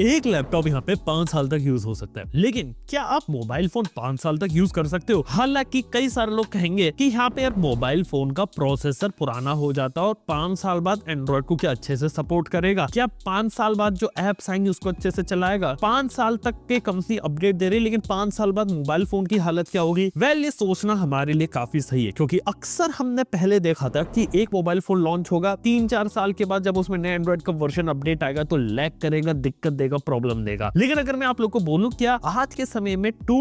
एक लैपटॉप यहाँ पे पांच साल तक यूज हो सकता है लेकिन क्या आप मोबाइल फोन पांच साल तक यूज कर सकते हो हालांकि कई सारे लोग कहेंगे कि यहाँ पे मोबाइल फोन का प्रोसेसर पुराना हो जाता है और पांच साल बाद एंड्रॉइड को क्या अच्छे से सपोर्ट करेगा क्या पांच साल बाद जो एप्स आएंगे उसको अच्छे से चलाएगा पांच साल तक के कंपनी अपडेट दे रही लेकिन पांच साल बाद मोबाइल फोन की हालत क्या होगी वेल ये सोचना हमारे लिए काफी सही है क्योंकि अक्सर हमने पहले देखा था की एक मोबाइल फोन लॉन्च होगा तीन चार साल के बाद जब उसमें नया एंड्रॉइड का वर्जन अपडेट आएगा तो लैक करेगा दिक्कत देगा देगा प्रॉब्लम देगा लेकिन अगर मैं आप लोग को बोलूँ क्या आज के समय में टू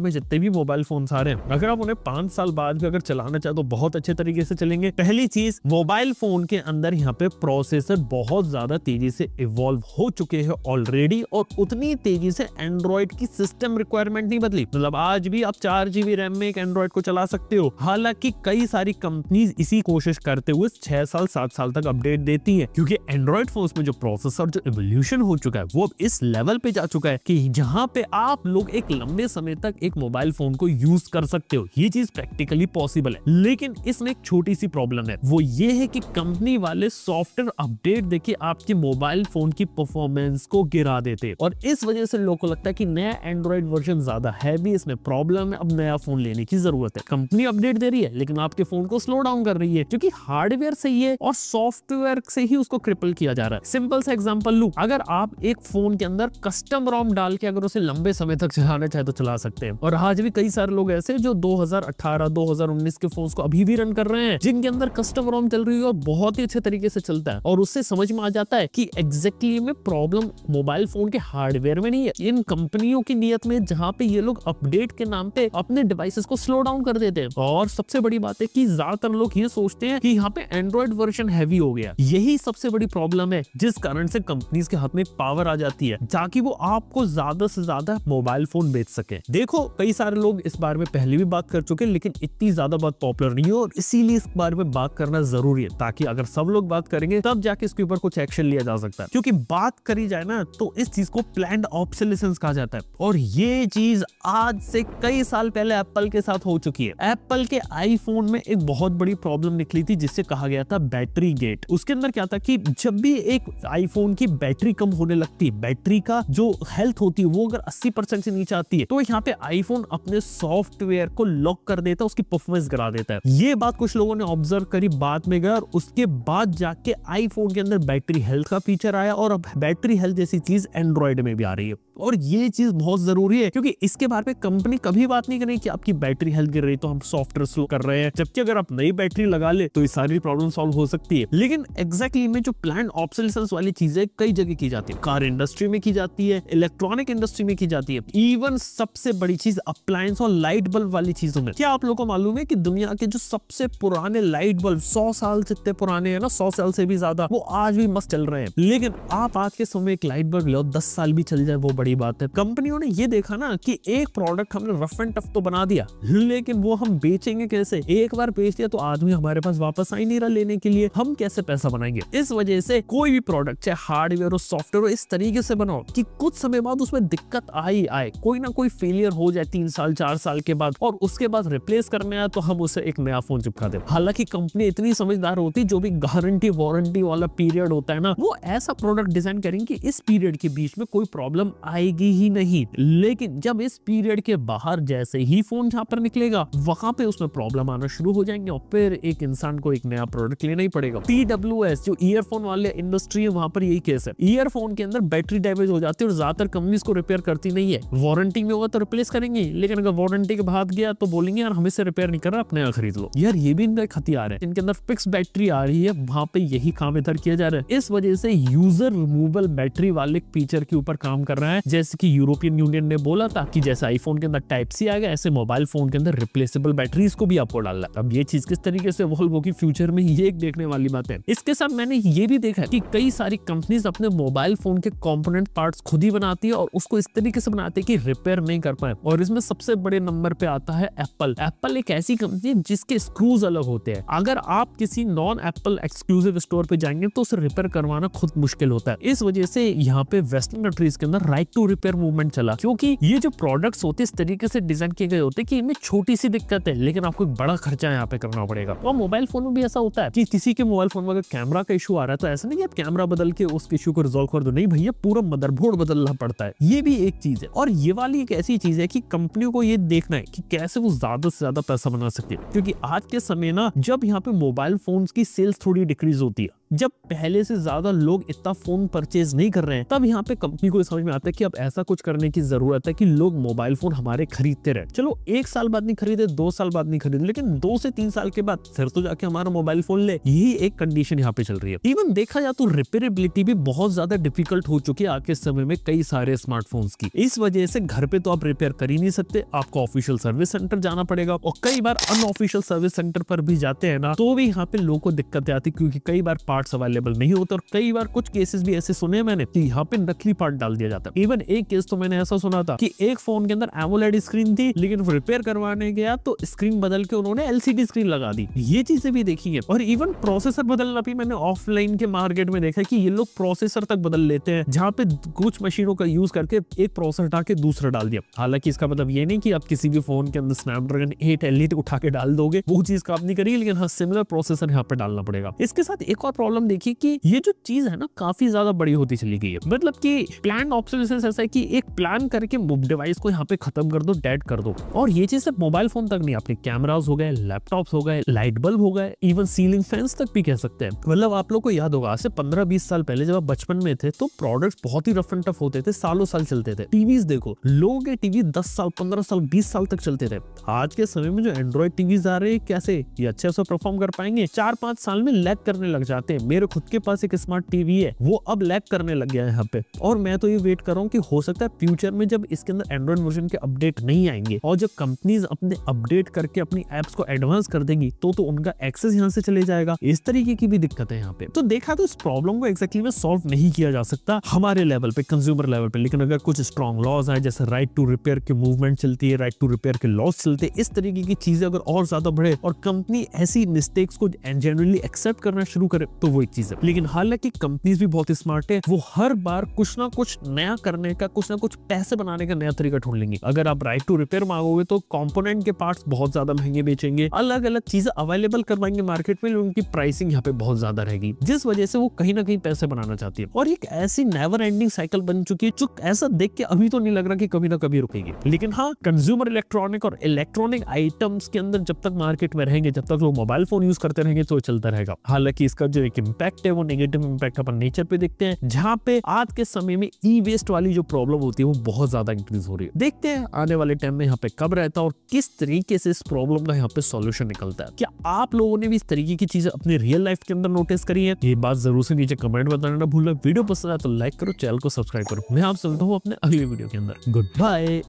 में जितने भी मोबाइल फोन आ रहे हैं अगर आप उन्हें पांच साल बाद भी अगर चलाना चाहे तो बहुत अच्छे तरीके से चलेंगे पहली चीज मोबाइल फोन के अंदर यहाँ पे प्रोसेसर बहुत ज्यादा तेजी से इवॉल्व हो चुके हैं ऑलरेडी और उतनी तेजी से एंड्रॉइड की सिस्टम रिक्वायरमेंट नहीं बदली मतलब आज भी आप चार जीबी रैम में एक एंड्रॉइड को चला सकते हो हालांकि कई सारी कंपनीज इसी कोशिश करते हुए छह साल सात साल तक अपडेट देती है क्योंकि एंड्रॉइड फोन में जो प्रोसेसर जो एवोल्यूशन हो चुके चुका है वो अब इस लेवल पे जा चुका है कि जहाँ पे आप लोग एक लंबे समय तक एक मोबाइल फोन को यूज कर सकते हो ये चीज प्रैक्टिकली पॉसिबल है लेकिन इसमें एक छोटी सी प्रॉब्लम है वो ये है कि कंपनी वाले सॉफ्टवेयर अपडेट देके आपके मोबाइल फोन की परफॉर्मेंस को गिरा देते और इस वजह से लोग को लगता है कि नया एंड्रॉइड वर्जन ज्यादा है भी इसमें प्रॉब्लम है अब नया फोन लेने की जरूरत है कंपनी अपडेट दे रही है लेकिन आपके फोन को स्लो डाउन कर रही है क्योंकि हार्डवेयर से ही है और सॉफ्टवेयर से ही उसको क्रिपल किया जा रहा है सिंपल सा एग्जाम्पल लू अगर आप आप एक फोन के अंदर कस्टम रॉम डाल के अगर उसे लंबे समय तक चलाना चाहे तो चला सकते हैं और आज भी कई सारे लोग ऐसे जो 2018 2019 के फोन को अभी भी रन कर रहे हैं जिनके अंदर कस्टम रॉम चल रही है और बहुत ही अच्छे तरीके से चलता है और उससे समझ में आ जाता है की एग्जैक्टली में प्रॉब्लम मोबाइल फोन के हार्डवेयर में नहीं है इन कंपनियों की नियत में जहाँ पे ये लोग अपडेट के नाम पे अपने डिवाइसेस को स्लो डाउन कर देते हैं और सबसे बड़ी बात है कि ज्यादातर लोग ये सोचते हैं कि यहाँ पे एंड्रॉइड वर्जन हैवी हो गया यही सबसे बड़ी प्रॉब्लम है जिस कारण से कंपनीज के हाथ में पावर आ जाती है ताकि वो आपको ज्यादा से ज्यादा मोबाइल फोन बेच सके देखो कई सारे लोग इस बारे में पहले भी बात कर चुके लेकिन इतनी ज्यादा बात पॉपुलर नहीं है और इसीलिए इस बारे में बात करना जरूरी है ताकि अगर सब लोग बात करेंगे तब जाके इसके ऊपर कुछ एक्शन लिया जा सकता है क्योंकि बात करी जाए ना तो इस चीज को प्लान ऑप्शन कहा जाता है और ये चीज आज से कई साल पहले एप्पल के साथ हो चुकी है एप्पल के आईफोन में एक बहुत बड़ी प्रॉब्लम निकली थी जिससे कहा गया था बैटरी गेट उसके अंदर क्या था कि जब भी एक आईफोन की बैटरी कम होने होने लगती है बैटरी का जो हेल्थ होती है वो अगर अस्सी परसेंट से नीचे आती है तो यहाँ पे आईफोन अपने सॉफ्टवेयर को लॉक कर देता है उसकी परफॉर्मेंस गिरा देता है ये बात कुछ लोगों ने ऑब्जर्व करी बाद में गया और उसके बाद जाके आईफोन के अंदर बैटरी हेल्थ का फीचर आया और अब बैटरी हेल्थ जैसी चीज एंड्रॉइड में भी आ रही है और ये चीज बहुत जरूरी है क्योंकि इसके बारे में कंपनी कभी बात नहीं करेगी कि आपकी बैटरी हेल्थ गिर रही तो हम सॉफ्टवेयर स्लो कर रहे हैं जबकि अगर आप नई बैटरी लगा ले तो ये सारी प्रॉब्लम सॉल्व हो सकती है लेकिन एग्जैक्टली exactly में जो प्लान ऑप्शन वाली चीजें कई जगह की जाती है कार इंडस्ट्री में की जाती है इलेक्ट्रॉनिक इंडस्ट्री में की जाती है इवन सबसे बड़ी चीज अप्लायंस और लाइट बल्ब वाली चीजों में क्या आप लोगों को मालूम है कि दुनिया के जो सबसे पुराने लाइट बल्ब सौ साल जितने पुराने हैं ना सौ साल से भी ज्यादा वो आज भी मस्त चल रहे हैं लेकिन आप आज के समय एक लाइट बल्ब लो दस साल भी चल जाए वो बड़ी बात है कंपनियों ने ये देखा ना कि एक प्रोडक्ट हमने रफ एंड टफ तो बना दिया लेकिन वो हम बेचेंगे कैसे एक बार बेच दिया तो आदमी हमारे पास वापस आई नहीं रहा लेने के लिए हम कैसे पैसा बनाएंगे इस वजह से कोई भी प्रोडक्ट चाहे हार्डवेयर हो सॉफ्टवेयर हो इस तरीके से बनाओ कि कुछ समय बाद उसमें दिक्कत आई आए कोई ना कोई फेलियर हो जाए तीन साल चार साल के बाद और उसके बाद रिप्लेस करने आया तो हम उसे एक नया फोन चिपका दे हालांकि कंपनी इतनी समझदार होती जो भी गारंटी वारंटी वाला पीरियड होता है ना वो ऐसा प्रोडक्ट डिजाइन करेंगे कि इस पीरियड के बीच में कोई प्रॉब्लम आएगी ही नहीं लेकिन जब इस पीरियड के बाहर जैसे ही फोन जहाँ पर निकलेगा वहां पे उसमें प्रॉब्लम आना शुरू हो जाएंगे और फिर एक इंसान को एक नया प्रोडक्ट लेना ही पड़ेगा पीडब्ल्यू जो ईयरफोन वाले इंडस्ट्री है वहां पर यही केस है ईयरफोन के अंदर बैटरी डैमेज हो जाती है और ज्यादातर कंपनी को रिपेयर करती नहीं है वारंटी में होगा तो रिप्लेस करेंगे लेकिन अगर वारंटी के बाद गया तो बोलेंगे यार हमें रिपेयर नहीं कर रहा अपने यहाँ खरीद लो यार ये भी इनका एक हथियार है इनके अंदर फिक्स बैटरी आ रही है वहां पे यही काम इधर किया जा रहा है इस वजह से यूजर रिमूवल बैटरी वाले फीचर के ऊपर काम कर रहा है जैसे की यूरोपियन यूनियन ने बोला था की जैसे आईफोन के अंदर टाइप सी आ गया ऐसे मोबाइल फोन के अंदर रिप्लेसेबल बैटरी को भी आपको डालना अब ये चीज किस तरीके से इवॉल्व होगी फ्यूचर में ये एक देखने वाली बात है इसके साथ मैंने ये भी देखा है कि कई सारी कंपनीज अपने मोबाइल फोन फ़ोन के कॉम्पोनेंट पार्ट्स खुद ही बनाती है और उसको इस तरीके से बनाती है कि रिपेयर नहीं कर पाए और इसमें सबसे बड़े नंबर पे आता है एप्पल एप्पल एक ऐसी कंपनी है जिसके स्क्रूज अलग होते हैं अगर आप किसी नॉन एप्पल एक्सक्लूसिव स्टोर पे जाएंगे तो उसे रिपेयर करवाना खुद मुश्किल होता है इस वजह से यहाँ पे वेस्टर्न कंट्रीज के अंदर राइट टू रिपेयर मूवमेंट चला क्योंकि ये जो प्रोडक्ट्स होते इस तरीके से डिजाइन किए गए होते कि इनमें छोटी सी दिक्कत है लेकिन आपको एक बड़ा खर्चा यहाँ पे करना पड़ेगा और मोबाइल फोन में भी ऐसा होता है कि किसी के मोबाइल फोन में अगर कैमरा का इशू आ रहा है तो ऐसा नहीं कि आप कैमरा बदल के उस इशू को रिजोल्व कर दो नहीं भैया पूरा मदरबोर्ड बदलना पड़ता है ये भी एक चीज है और ये वाली एक ऐसी चीज है कि कंपनियों को ये देखना है कि कैसे वो ज्यादा से ज्यादा पैसा बना सके क्योंकि आज के समय ना जब यहाँ पे मोबाइल फोन की सेल्स थोड़ी डिक्रीज होती है जब पहले से ज्यादा लोग इतना फोन परचेज नहीं कर रहे हैं तब यहाँ पे कंपनी को समझ में आता है कि अब ऐसा कुछ करने की जरूरत है कि लोग मोबाइल फोन हमारे खरीदते रहे चलो एक साल बाद नहीं खरीदे दो साल बाद नहीं खरीदे लेकिन दो से तीन साल के बाद फिर तो जाके हमारा मोबाइल फोन ले यही एक कंडीशन यहाँ पे चल रही है इवन देखा जाए तो रिपेरेबिलिटी भी बहुत ज्यादा डिफिकल्ट हो चुकी है आज के समय में कई सारे स्मार्टफोन की इस वजह से घर पे तो आप रिपेयर कर ही नहीं सकते आपको ऑफिशियल सर्विस सेंटर जाना पड़ेगा और कई बार अनऑफिशियल सर्विस सेंटर पर भी जाते हैं ना तो भी यहाँ पे लोगों को दिक्कतें आती क्योंकि कई बार पार्ट्स अवेलेबल नहीं होते और कई बार कुछ केसेस भी ऐसे सुने मैंने कि यहाँ पे नकली पार्ट डाल दिया जाता है इवन एक केस तो मैंने ऐसा सुना था कि एक फोन के अंदर एमोलेड स्क्रीन थी लेकिन रिपेयर करवाने गया तो स्क्रीन बदल के उन्होंने एलसीडी स्क्रीन लगा दी ये चीजें भी देखी है और इवन प्रोसेसर बदलना भी मैंने ऑफलाइन के मार्केट में देखा कि ये लोग प्रोसेसर तक बदल लेते हैं जहाँ पे कुछ मशीनों का यूज करके एक प्रोसेसर हटा के दूसरा डाल दिया हालांकि इसका मतलब ये नहीं कि आप किसी भी फोन के अंदर स्नैपड्रैगन एट एल उठा के डाल दोगे वो चीज काम नहीं करी लेकिन हाँ सिमिलर प्रोसेसर यहाँ पे डालना पड़ेगा इसके साथ एक और प्रॉब्लम देखिए कि ये जो चीज है ना काफी ज्यादा बड़ी होती चली गई है मतलब कि प्लान ऑप्शन ऐसा है कि एक प्लान करके डिवाइस को यहाँ पे खत्म कर दो डेड कर दो और ये चीज सिर्फ मोबाइल फोन तक नहीं अपने कैमराज हो गए लैपटॉप हो गए लाइट बल्ब हो गए इवन सीलिंग फैंस तक भी कह सकते हैं मतलब आप लोग को याद होगा आज से पंद्रह बीस साल पहले जब आप बचपन में थे तो प्रोडक्ट बहुत ही रफ एंड टफ होते थे सालों साल चलते थे टीवीज देखो लोगों के टीवी दस साल पंद्रह साल बीस साल तक चलते थे आज के समय में जो एंड्रॉइड टीवीज आ रहे हैं कैसे ये अच्छे से परफॉर्म कर पाएंगे चार पांच साल में लैग करने लग जाते हैं मेरे खुद के पास एक स्मार्ट टीवी है वो अब लैग करने लग गया है यहाँ पे और मैं तो ये वेट कर रहा हूँ कि हो सकता है फ्यूचर में जब इसके अंदर एंड्रॉइड वर्जन के अपडेट नहीं आएंगे और जब कंपनीज अपने अपडेट करके अपनी एप्स को एडवांस कर देंगी तो तो उनका एक्सेस यहाँ से चले जाएगा इस तरीके की भी दिक्कत है यहाँ पे तो देखा तो इस प्रॉब्लम को एक्जैक्टली में सोल्व नहीं किया जा सकता हमारे लेवल पे कंज्यूमर लेवल पे लेकिन अगर कुछ स्ट्रॉन्ग लॉज है जैसे राइट टू रिपेयर के मूवमेंट चलती है राइट टू रिपेयर के लॉज चलते हैं इस तरीके की चीजें अगर और ज्यादा बढ़े और कंपनी ऐसी मिस्टेक्स को जेनरली एक्सेप्ट करना शुरू करे तो वो एक चीज है लेकिन हालांकि कंपनीज भी बहुत स्मार्ट है वो हर बार कुछ ना कुछ नया करने का कुछ ना कुछ पैसे बनाने का नया तरीका ढूंढ लेंगे अगर आप राइट टू रिपेयर मांगोगे तो कॉम्पोनेंट के पार्ट बहुत ज्यादा महंगे बेचेंगे अलग अलग चीजें अवेलेबल करवाएंगे मार्केट में उनकी प्राइसिंग यहाँ पे बहुत ज्यादा रहेगी जिस वजह से वो कहीं ना कहीं पैसे बनाना चाहती है और एक ऐसी नेवर एंडिंग साइकिल बन चुकी है जो ऐसा देख के अभी तो नहीं लग रहा की कभी ना कभी रुकेगी लेकिन हाँ कंज्यूमर इलेक्ट्रॉनिक और इलेक्ट्रॉनिक आइटम्स के अंदर जब तक मार्केट में रहेंगे जब तक लोग मोबाइल फोन यूज करते रहेंगे तो चलता रहेगा हालांकि इसका जो एक इम्पैक्ट है वो नेगेटिव इम्पैक्ट अपन नेचर पे देखते हैं जहाँ पे आज के समय में ई वेस्ट वाली जो प्रॉब्लम होती है वो बहुत ज्यादा इंक्रीज हो रही है देखते हैं आने वाले टाइम में यहाँ पे कब रहता है और किस तरीके से इस प्रॉब्लम का यहाँ पे सोल्यूशन निकलता है क्या आप लोगों ने भी इस तरीके की चीजें अपनी रियल लाइफ के अंदर नोटिस करी है ये बात जरूर से नीचे कमेंट बताना ना भूलना वीडियो पसंद आया तो लाइक करो चैनल को सब्सक्राइब करो मैं आप सुनता हूँ अपने अगले वीडियो के अंदर गुड बाय